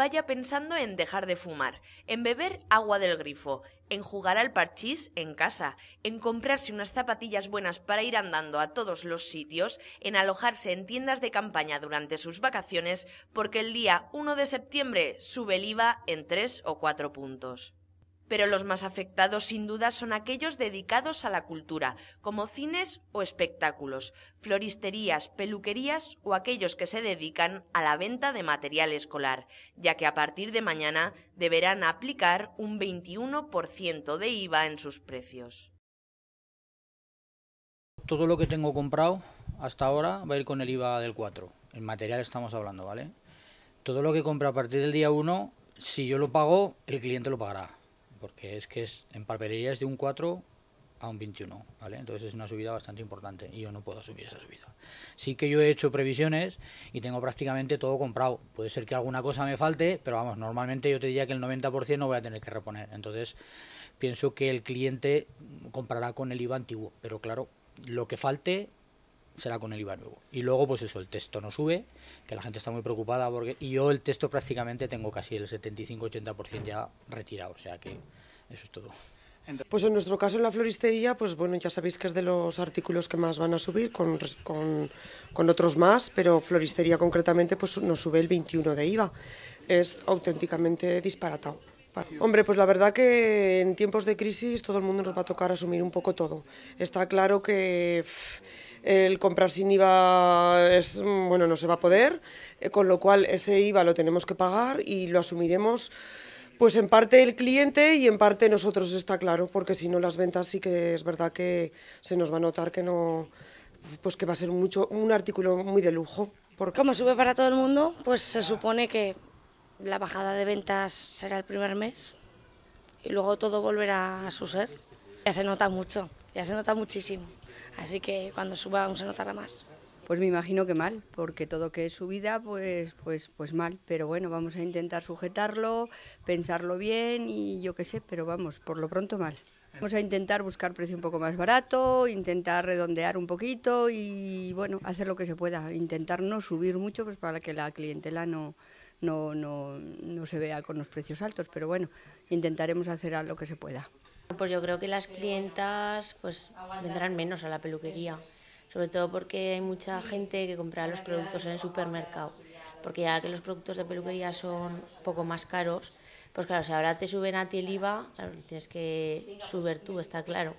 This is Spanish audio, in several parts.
vaya pensando en dejar de fumar, en beber agua del grifo, en jugar al parchís en casa, en comprarse unas zapatillas buenas para ir andando a todos los sitios, en alojarse en tiendas de campaña durante sus vacaciones, porque el día 1 de septiembre sube el IVA en 3 o 4 puntos pero los más afectados sin duda son aquellos dedicados a la cultura, como cines o espectáculos, floristerías, peluquerías o aquellos que se dedican a la venta de material escolar, ya que a partir de mañana deberán aplicar un 21% de IVA en sus precios. Todo lo que tengo comprado hasta ahora va a ir con el IVA del 4. El material estamos hablando, ¿vale? Todo lo que compro a partir del día 1, si yo lo pago, el cliente lo pagará porque es que es en papelería es de un 4 a un 21, ¿vale? Entonces es una subida bastante importante y yo no puedo asumir esa subida. Sí que yo he hecho previsiones y tengo prácticamente todo comprado. Puede ser que alguna cosa me falte, pero vamos, normalmente yo te diría que el 90% no voy a tener que reponer. Entonces pienso que el cliente comprará con el IVA antiguo, pero claro, lo que falte será con el IVA nuevo. Y luego, pues eso, el texto no sube, que la gente está muy preocupada porque... Y yo el texto prácticamente tengo casi el 75-80% ya retirado, o sea que eso es todo. Pues en nuestro caso en la floristería, pues bueno, ya sabéis que es de los artículos que más van a subir, con, con, con otros más, pero floristería concretamente pues nos sube el 21 de IVA. Es auténticamente disparatado. Hombre, pues la verdad que en tiempos de crisis todo el mundo nos va a tocar asumir un poco todo. Está claro que el comprar sin IVA es, mm, bueno, no se va a poder, eh, con lo cual ese IVA lo tenemos que pagar y lo asumiremos pues en parte el cliente y en parte nosotros está claro, porque si no las ventas sí que es verdad que se nos va a notar que no pues que va a ser mucho un artículo muy de lujo. Porque... Como sube para todo el mundo, pues se supone que la bajada de ventas será el primer mes y luego todo volverá a su ser. Ya se nota mucho, ya se nota muchísimo así que cuando suba vamos a notarla más. Pues me imagino que mal, porque todo que es subida, pues, pues, pues mal. Pero bueno, vamos a intentar sujetarlo, pensarlo bien y yo qué sé, pero vamos, por lo pronto mal. Vamos a intentar buscar precio un poco más barato, intentar redondear un poquito y bueno, hacer lo que se pueda, intentar no subir mucho pues para que la clientela no, no, no, no se vea con los precios altos, pero bueno, intentaremos hacer lo que se pueda. Pues yo creo que las clientas pues vendrán menos a la peluquería, sobre todo porque hay mucha gente que compra los productos en el supermercado, porque ya que los productos de peluquería son poco más caros, pues claro, si ahora te suben a ti el IVA, tienes que subir tú, está claro.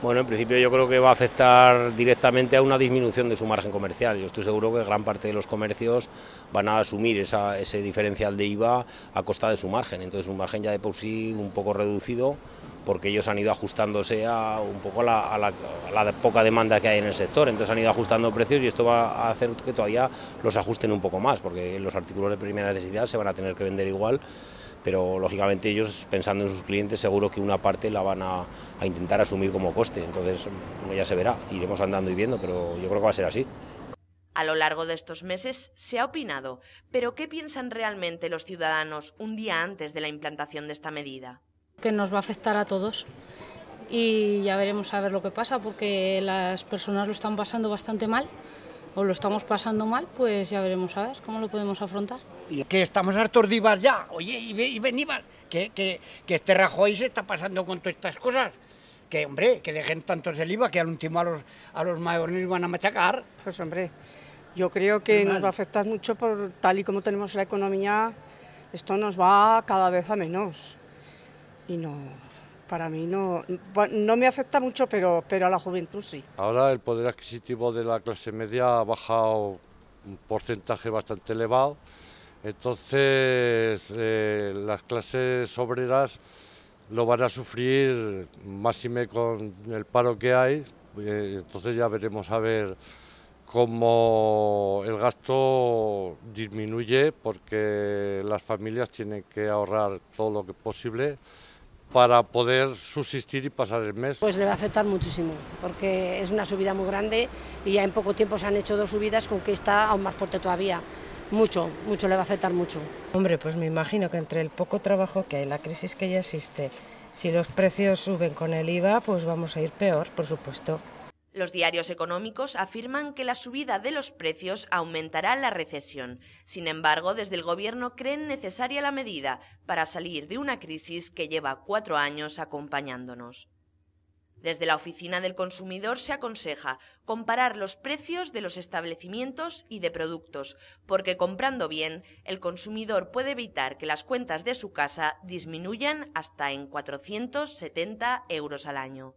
Bueno, en principio yo creo que va a afectar directamente a una disminución de su margen comercial. Yo estoy seguro que gran parte de los comercios van a asumir ese diferencial de IVA a costa de su margen. Entonces un margen ya de por sí un poco reducido porque ellos han ido ajustándose a un poco a la, poca demanda que hay en el sector, entonces han ido ajustando precios y esto va a hacer que todavía los ajusten un poco más, porque los artículos de primera necesidad se van a tener que vender igual, pero lógicamente ellos pensando en sus clientes seguro que una parte la van a intentar asumir como coste, entonces ya se verá, iremos andando y viendo, pero yo creo que va a ser así. A lo largo de estos meses se ha opinado, pero ¿qué piensan realmente los ciudadanos un día antes de la implantación de esta medida? que nos va a afectar a todos y ya veremos a ver lo que pasa porque las personas lo están pasando bastante mal o lo estamos pasando mal, pues ya veremos a ver cómo lo podemos afrontar. Que estamos hartos de ya, oye, y venivas, que, que, que este Rajoy se está pasando con todas estas cosas que hombre, que dejen tantos el IVA, que al último a los, a los mayores van a machacar. Pues hombre, yo creo que nos va a afectar mucho por tal y como tenemos la economía, esto nos va cada vez a menos y no, para mí no, no me afecta mucho, pero, pero a la juventud sí. Ahora el poder adquisitivo de la clase media ha bajado un porcentaje bastante elevado, entonces eh, las clases obreras lo van a sufrir, más y me con el paro que hay, eh, entonces ya veremos a ver cómo el gasto disminuye porque las familias tienen que ahorrar todo lo que es posible para poder subsistir y pasar el mes. Pues le va a afectar muchísimo, porque es una subida muy grande y ya en poco tiempo se han hecho dos subidas con que está aún más fuerte todavía. Mucho, mucho le va a afectar mucho. Hombre, pues me imagino que entre el poco trabajo que hay, la crisis que ya existe, si los precios suben con el IVA, pues vamos a ir peor, por supuesto. Los diarios económicos afirman que la subida de los precios aumentará la recesión. Sin embargo, desde el Gobierno creen necesaria la medida para salir de una crisis que lleva cuatro años acompañándonos. Desde la Oficina del Consumidor se aconseja comparar los precios de los establecimientos y de productos, porque comprando bien, el consumidor puede evitar que las cuentas de su casa disminuyan hasta en 470 euros al año.